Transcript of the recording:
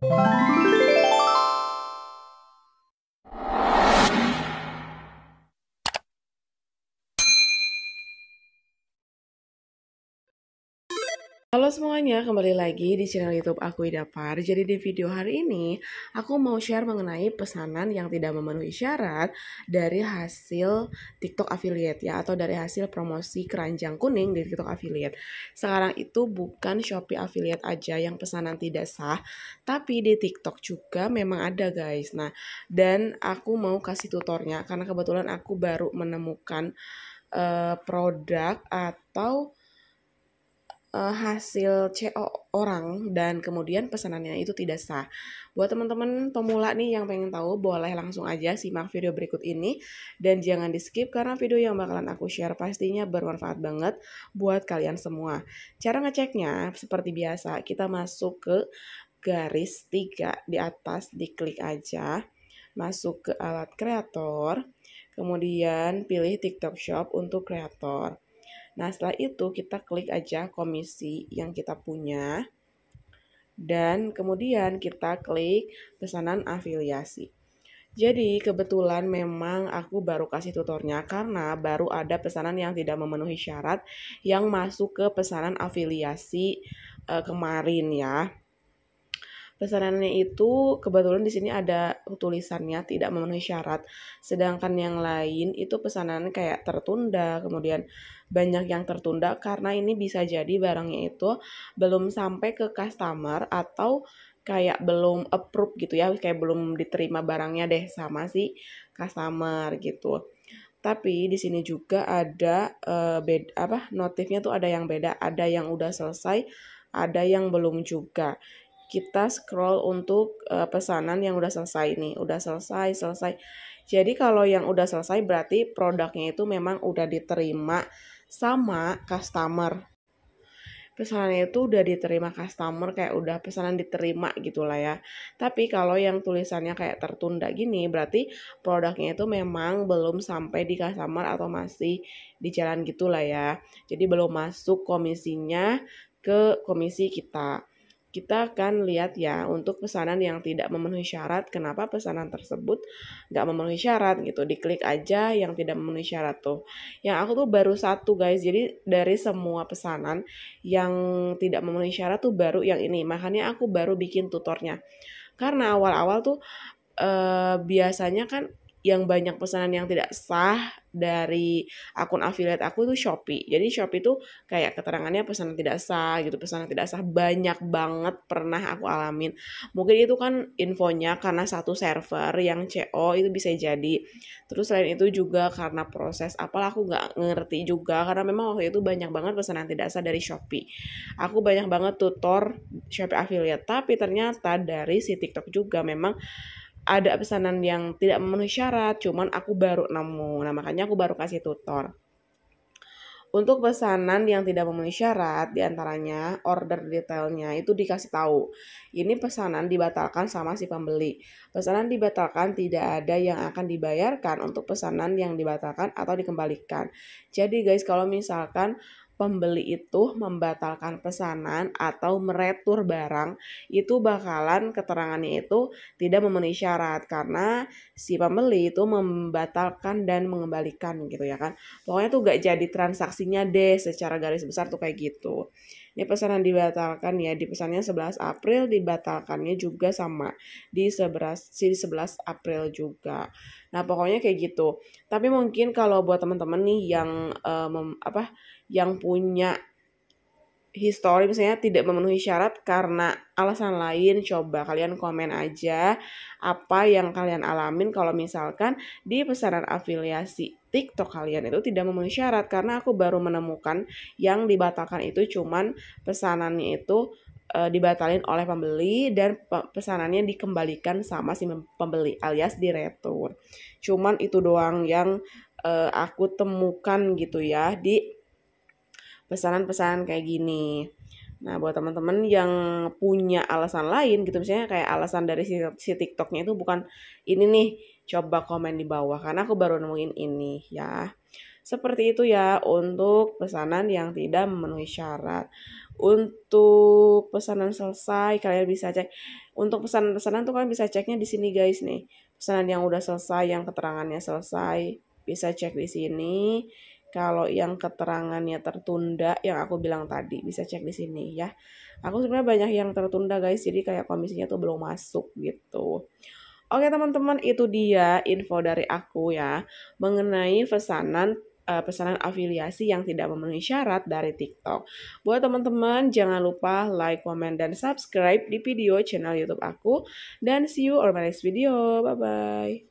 Música Halo semuanya, kembali lagi di channel YouTube aku ida par Jadi di video hari ini aku mau share mengenai pesanan yang tidak memenuhi syarat dari hasil TikTok affiliate ya atau dari hasil promosi keranjang kuning di TikTok affiliate. Sekarang itu bukan Shopee affiliate aja yang pesanan tidak sah, tapi di TikTok juga memang ada guys. Nah, dan aku mau kasih tutornya karena kebetulan aku baru menemukan uh, produk atau uh, hasil CO orang dan kemudian pesanannya itu tidak sah. Buat teman-teman pemula nih yang pengen tahu, boleh langsung aja simak video berikut ini dan jangan di-skip karena video yang bakalan aku share pastinya bermanfaat banget buat kalian semua. Cara ngeceknya seperti biasa, kita masuk ke garis 3 di atas, diklik aja, masuk ke alat kreator, kemudian pilih TikTok Shop untuk kreator. Nah, setelah itu kita klik aja komisi yang kita punya. Dan kemudian kita klik pesanan afiliasi. Jadi kebetulan memang aku baru kasih tutornya karena baru ada pesanan yang tidak memenuhi syarat yang masuk ke pesanan afiliasi uh, kemarin ya. Pesanannya itu kebetulan di sini ada tulisannya tidak memenuhi syarat. Sedangkan yang lain itu pesanan kayak tertunda, kemudian banyak yang tertunda karena ini bisa jadi barangnya itu belum sampai ke customer atau kayak belum approve gitu ya, kayak belum diterima barangnya deh sama si customer gitu tapi di sini juga ada uh, eh, beda apa notifnya tuh ada yang beda ada yang udah selesai ada yang belum juga kita scroll untuk uh, pesanan yang udah selesai nih, udah selesai, selesai. Jadi kalau yang udah selesai berarti produknya itu memang udah diterima sama customer. Pesanan itu udah diterima customer kayak udah pesanan diterima gitulah ya. Tapi kalau yang tulisannya kayak tertunda gini berarti produknya itu memang belum sampai di customer atau masih di jalan gitulah ya. Jadi belum masuk komisinya ke komisi kita kita akan lihat ya untuk pesanan yang tidak memenuhi syarat kenapa pesanan tersebut nggak memenuhi syarat gitu diklik aja yang tidak memenuhi syarat tuh yang aku tuh baru satu guys jadi dari semua pesanan yang tidak memenuhi syarat tuh baru yang ini makanya aku baru bikin tutornya karena awal-awal tuh eh, biasanya kan yang banyak pesanan yang tidak sah dari akun affiliate aku itu Shopee. Jadi Shopee itu kayak keterangannya pesanan tidak sah gitu, pesanan tidak sah banyak banget pernah aku alamin. Mungkin itu kan infonya karena satu server yang CO itu bisa jadi. Terus selain itu juga karena proses apalah aku nggak ngerti juga karena memang waktu itu banyak banget pesanan tidak sah dari Shopee. Aku banyak banget tutor Shopee affiliate tapi ternyata dari si TikTok juga memang ada pesanan yang tidak memenuhi syarat cuman aku baru nemu nah makanya aku baru kasih tutor untuk pesanan yang tidak memenuhi syarat, diantaranya order detailnya itu dikasih tahu. Ini pesanan dibatalkan sama si pembeli. Pesanan dibatalkan tidak ada yang akan dibayarkan untuk pesanan yang dibatalkan atau dikembalikan. Jadi guys, kalau misalkan pembeli itu membatalkan pesanan atau meretur barang itu bakalan keterangannya itu tidak memenuhi syarat karena si pembeli itu membatalkan dan mengembalikan gitu ya kan pokoknya tuh gak jadi transaksinya deh secara garis besar tuh kayak gitu ini pesanan dibatalkan ya di pesannya 11 April dibatalkannya juga sama di 11 si 11 April juga nah pokoknya kayak gitu tapi mungkin kalau buat teman-teman nih yang uh, mem, apa yang punya history misalnya tidak memenuhi syarat karena alasan lain coba kalian komen aja apa yang kalian alamin kalau misalkan di pesanan afiliasi TikTok kalian itu tidak memenuhi syarat karena aku baru menemukan yang dibatalkan itu cuman pesanannya itu e, dibatalin oleh pembeli dan pesanannya dikembalikan sama si pembeli alias di return Cuman itu doang yang e, aku temukan gitu ya di pesanan-pesanan kayak gini. Nah, buat teman-teman yang punya alasan lain gitu, misalnya kayak alasan dari si, si TikToknya itu bukan ini nih, coba komen di bawah karena aku baru nemuin ini ya. Seperti itu ya untuk pesanan yang tidak memenuhi syarat. Untuk pesanan selesai kalian bisa cek. Untuk pesanan-pesanan tuh kalian bisa ceknya di sini guys nih. Pesanan yang udah selesai, yang keterangannya selesai bisa cek di sini kalau yang keterangannya tertunda yang aku bilang tadi bisa cek di sini ya. Aku sebenarnya banyak yang tertunda guys jadi kayak komisinya tuh belum masuk gitu. Oke teman-teman itu dia info dari aku ya mengenai pesanan uh, pesanan afiliasi yang tidak memenuhi syarat dari TikTok. Buat teman-teman, jangan lupa like, comment, dan subscribe di video channel YouTube aku. Dan see you on my next video. Bye-bye.